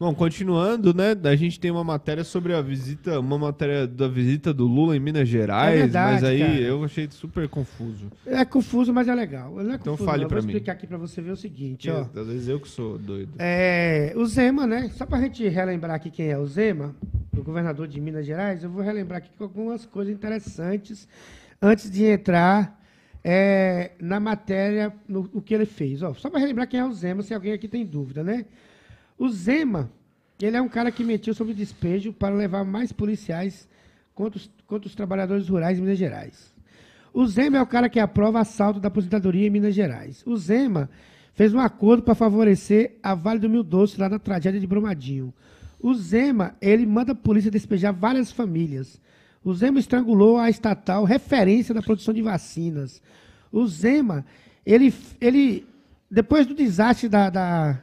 Bom, continuando, né? A gente tem uma matéria sobre a visita, uma matéria da visita do Lula em Minas Gerais, é verdade, mas aí cara. eu achei super confuso. É confuso, mas é legal. É então confuso, fale para mim. Vou explicar aqui para você ver o seguinte, Porque, ó. Às vezes eu que sou doido. É, o Zema, né? Só para a gente relembrar aqui quem é o Zema, o governador de Minas Gerais, eu vou relembrar aqui algumas coisas interessantes antes de entrar é, na matéria, no, o que ele fez. Ó, só para relembrar quem é o Zema, se alguém aqui tem dúvida, né? O Zema, ele é um cara que mentiu sobre o despejo para levar mais policiais contra os, contra os trabalhadores rurais em Minas Gerais. O Zema é o cara que aprova assalto da aposentadoria em Minas Gerais. O Zema fez um acordo para favorecer a Vale do Mil Doce lá na tragédia de Brumadinho. O Zema, ele manda a polícia despejar várias famílias. O Zema estrangulou a estatal, referência da produção de vacinas. O Zema, ele, ele depois do desastre da, da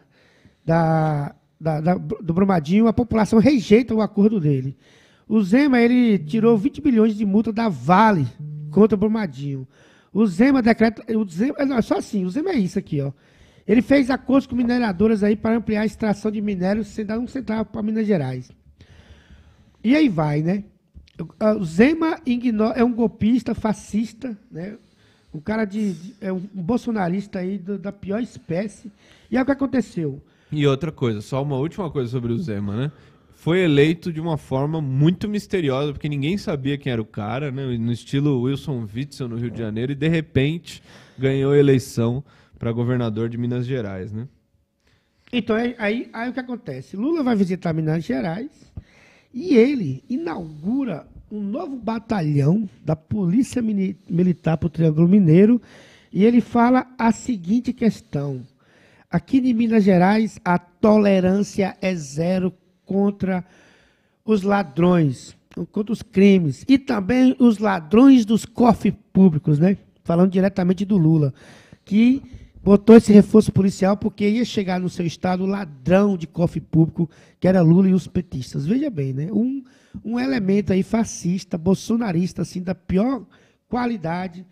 da, da, da, do Brumadinho, a população rejeita o acordo dele. O Zema ele tirou 20 bilhões de multa da Vale contra o Brumadinho. O Zema decreta. O Zema, é, não, é só assim, o Zema é isso aqui, ó. Ele fez acordos com mineradoras aí para ampliar a extração de minérios sem dar um centavo para Minas Gerais. E aí vai, né? O Zema é um golpista fascista, né? Um cara de. de é um bolsonarista aí do, da pior espécie. E aí é o que aconteceu? E outra coisa, só uma última coisa sobre o Zema, né? Foi eleito de uma forma muito misteriosa, porque ninguém sabia quem era o cara, né? No estilo Wilson Witzel no Rio de Janeiro, e de repente ganhou a eleição para governador de Minas Gerais, né? Então, aí, aí, aí o que acontece? Lula vai visitar Minas Gerais e ele inaugura um novo batalhão da Polícia Militar para o Triângulo Mineiro e ele fala a seguinte questão. Aqui de Minas Gerais, a tolerância é zero contra os ladrões, contra os crimes e também os ladrões dos cofres públicos, né? Falando diretamente do Lula, que botou esse reforço policial porque ia chegar no seu estado o ladrão de cofre público, que era Lula e os petistas. Veja bem, né? Um, um elemento aí fascista, bolsonarista, assim, da pior qualidade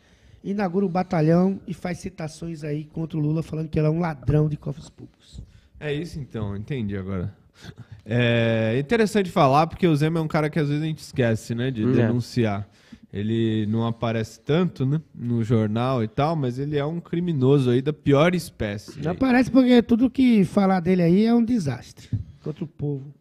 inaugura o batalhão e faz citações aí contra o Lula, falando que ele é um ladrão de cofres públicos. É isso então, entendi agora. É interessante falar, porque o Zema é um cara que às vezes a gente esquece, né, de hum, é. denunciar. Ele não aparece tanto, né, no jornal e tal, mas ele é um criminoso aí da pior espécie. Não aparece porque tudo que falar dele aí é um desastre contra o povo.